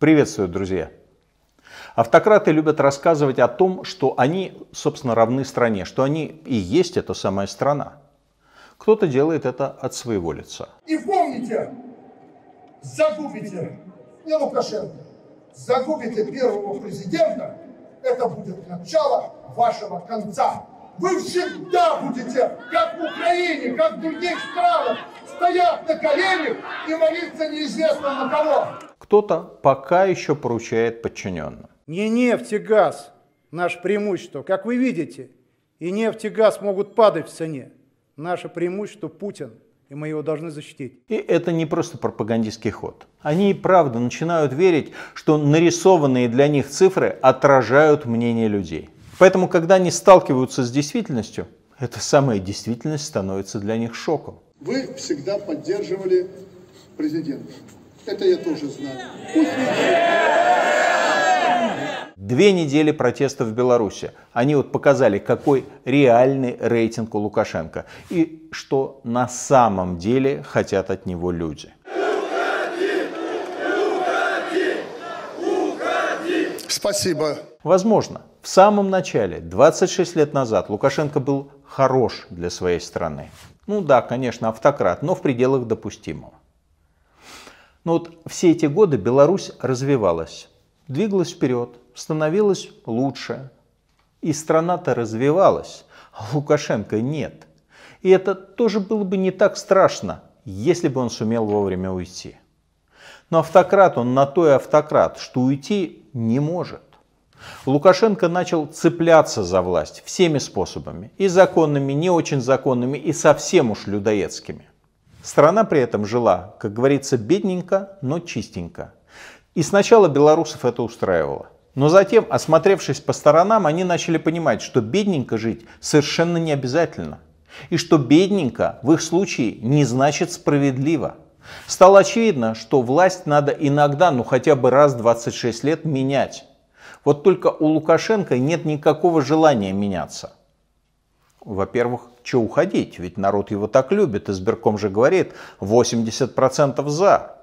Приветствую, друзья! Автократы любят рассказывать о том, что они, собственно, равны стране, что они и есть эта самая страна. Кто-то делает это от своего лица. И помните, загубите не Лукашенко, загубите первого президента, это будет начало вашего конца. Вы всегда будете, как в Украине, как в других странах, стоять на коленях и молиться неизвестно на кого кто-то пока еще поручает подчиненным. Не нефть и газ наше преимущество, как вы видите. И нефть и газ могут падать в цене. Наше преимущество Путин, и мы его должны защитить. И это не просто пропагандистский ход. Они и правда начинают верить, что нарисованные для них цифры отражают мнение людей. Поэтому, когда они сталкиваются с действительностью, эта самая действительность становится для них шоком. Вы всегда поддерживали президента. Это я тоже знаю. Пусть Две недели протестов в Беларуси. Они вот показали, какой реальный рейтинг у Лукашенко и что на самом деле хотят от него люди. Спасибо. Возможно, в самом начале, 26 лет назад, Лукашенко был хорош для своей страны. Ну да, конечно, автократ, но в пределах допустимого. Но вот все эти годы Беларусь развивалась, двигалась вперед, становилась лучше. И страна-то развивалась, а Лукашенко нет. И это тоже было бы не так страшно, если бы он сумел вовремя уйти. Но автократ он на то и автократ, что уйти не может. Лукашенко начал цепляться за власть всеми способами, и законными, не очень законными, и совсем уж людоедскими. Страна при этом жила, как говорится, бедненько, но чистенько. И сначала белорусов это устраивало. Но затем, осмотревшись по сторонам, они начали понимать, что бедненько жить совершенно не обязательно. И что бедненько в их случае не значит справедливо. Стало очевидно, что власть надо иногда, ну хотя бы раз в 26 лет менять. Вот только у Лукашенко нет никакого желания меняться во-первых, что уходить, ведь народ его так любит, избирком же говорит, 80% за.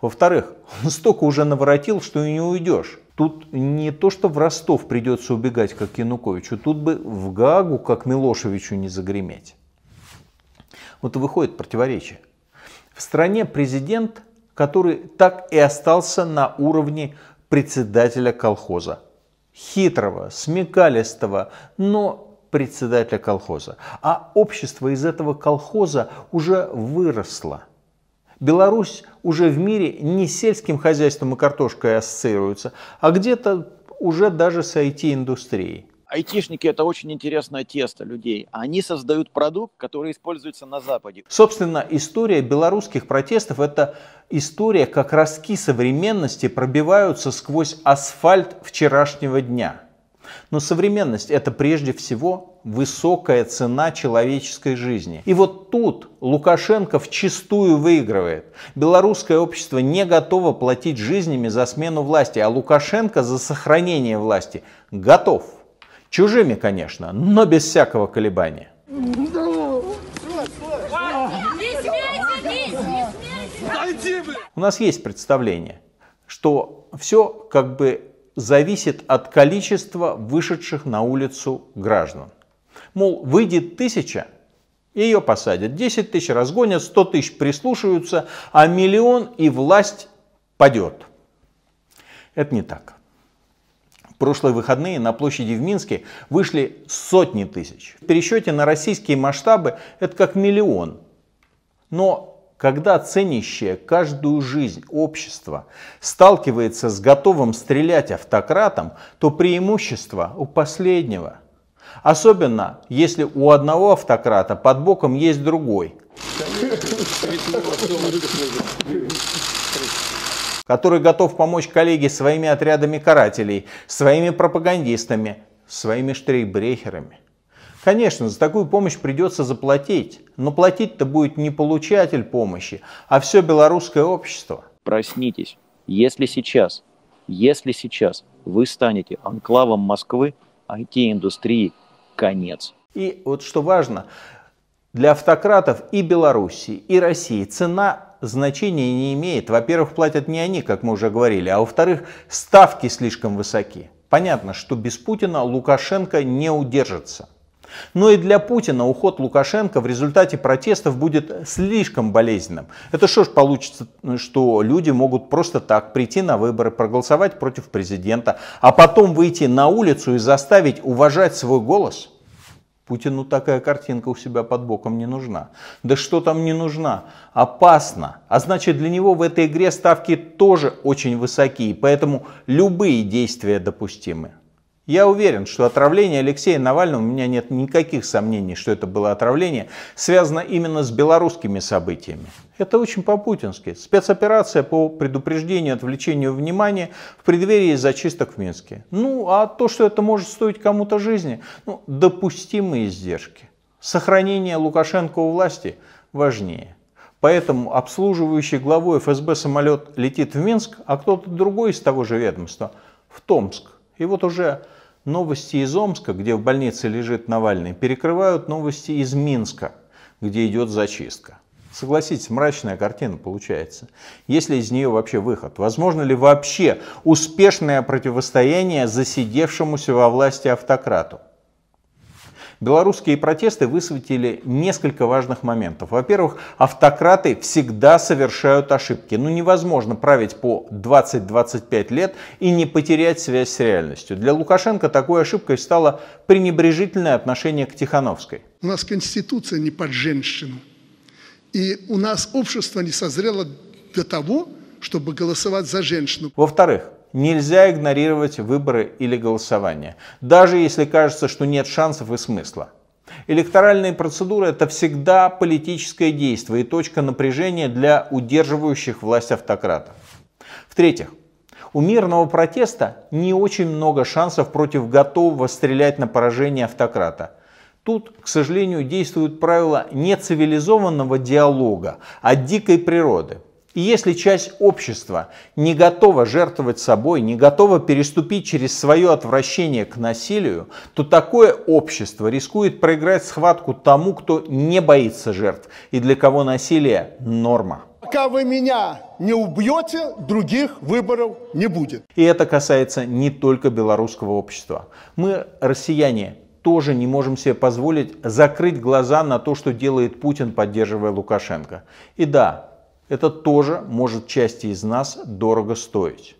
Во-вторых, он столько уже наворотил, что и не уйдешь. Тут не то, что в Ростов придется убегать, как Януковичу, тут бы в Гагу, как Милошевичу, не загреметь. Вот выходит противоречие. В стране президент, который так и остался на уровне председателя колхоза. Хитрого, смекалистого, но председателя колхоза. А общество из этого колхоза уже выросло. Беларусь уже в мире не сельским хозяйством и картошкой ассоциируется, а где-то уже даже с IT-индустрией. Айтишники – это очень интересное тесто людей. Они создают продукт, который используется на Западе. Собственно, история белорусских протестов – это история, как ростки современности пробиваются сквозь асфальт вчерашнего дня. Но современность – это прежде всего высокая цена человеческой жизни. И вот тут Лукашенко в чистую выигрывает. Белорусское общество не готово платить жизнями за смену власти, а Лукашенко за сохранение власти готов. Чужими, конечно, но без всякого колебания. У нас есть представление, что все как бы зависит от количества вышедших на улицу граждан. Мол, выйдет тысяча, ее посадят. 10 тысяч разгонят, 100 тысяч прислушаются, а миллион и власть падет. Это не так. В прошлые выходные на площади в Минске вышли сотни тысяч. В пересчете на российские масштабы это как миллион. Но когда ценящее каждую жизнь общество сталкивается с готовым стрелять автократом, то преимущество у последнего. Особенно, если у одного автократа под боком есть другой, который готов помочь коллеге своими отрядами карателей, своими пропагандистами, своими штрейбрехерами. Конечно, за такую помощь придется заплатить, но платить-то будет не получатель помощи, а все белорусское общество. Проснитесь, если сейчас, если сейчас вы станете анклавом Москвы, IT-индустрии конец. И вот что важно, для автократов и Белоруссии, и России цена значения не имеет. Во-первых, платят не они, как мы уже говорили, а во-вторых, ставки слишком высоки. Понятно, что без Путина Лукашенко не удержится. Но ну и для Путина уход Лукашенко в результате протестов будет слишком болезненным. Это что ж получится, что люди могут просто так прийти на выборы, проголосовать против президента, а потом выйти на улицу и заставить уважать свой голос? Путину такая картинка у себя под боком не нужна. Да что там не нужна? Опасно. А значит для него в этой игре ставки тоже очень высокие, поэтому любые действия допустимы. Я уверен, что отравление Алексея Навального, у меня нет никаких сомнений, что это было отравление, связано именно с белорусскими событиями. Это очень по-путински. Спецоперация по предупреждению отвлечению внимания в преддверии зачисток в Минске. Ну, а то, что это может стоить кому-то жизни, ну, допустимые издержки. Сохранение Лукашенко у власти важнее. Поэтому обслуживающий главой ФСБ самолет летит в Минск, а кто-то другой из того же ведомства в Томск. И вот уже Новости из Омска, где в больнице лежит Навальный, перекрывают новости из Минска, где идет зачистка. Согласитесь, мрачная картина получается. Есть ли из нее вообще выход? Возможно ли вообще успешное противостояние засидевшемуся во власти автократу? Белорусские протесты высветили несколько важных моментов. Во-первых, автократы всегда совершают ошибки. Ну невозможно править по 20-25 лет и не потерять связь с реальностью. Для Лукашенко такой ошибкой стало пренебрежительное отношение к Тихановской. У нас Конституция не под женщину. И у нас общество не созрело для того, чтобы голосовать за женщину. Во-вторых, Нельзя игнорировать выборы или голосование, даже если кажется, что нет шансов и смысла. Электоральные процедуры – это всегда политическое действие и точка напряжения для удерживающих власть автократов. В-третьих, у мирного протеста не очень много шансов против готового стрелять на поражение автократа. Тут, к сожалению, действуют правила не цивилизованного диалога, а дикой природы – и если часть общества не готова жертвовать собой, не готова переступить через свое отвращение к насилию, то такое общество рискует проиграть схватку тому, кто не боится жертв и для кого насилие – норма. Пока вы меня не убьете, других выборов не будет. И это касается не только белорусского общества. Мы, россияне, тоже не можем себе позволить закрыть глаза на то, что делает Путин, поддерживая Лукашенко. И да, это тоже может части из нас дорого стоить.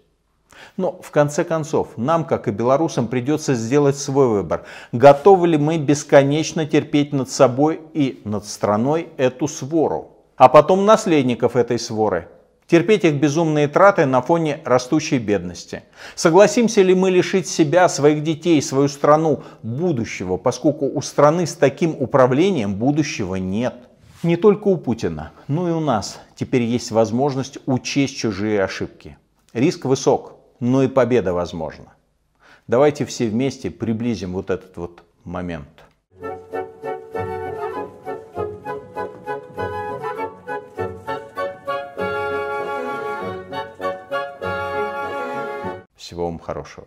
Но в конце концов, нам, как и белорусам, придется сделать свой выбор. Готовы ли мы бесконечно терпеть над собой и над страной эту свору? А потом наследников этой своры. Терпеть их безумные траты на фоне растущей бедности. Согласимся ли мы лишить себя, своих детей, свою страну будущего, поскольку у страны с таким управлением будущего нет? Не только у Путина, но и у нас теперь есть возможность учесть чужие ошибки. Риск высок, но и победа возможна. Давайте все вместе приблизим вот этот вот момент. Всего вам хорошего.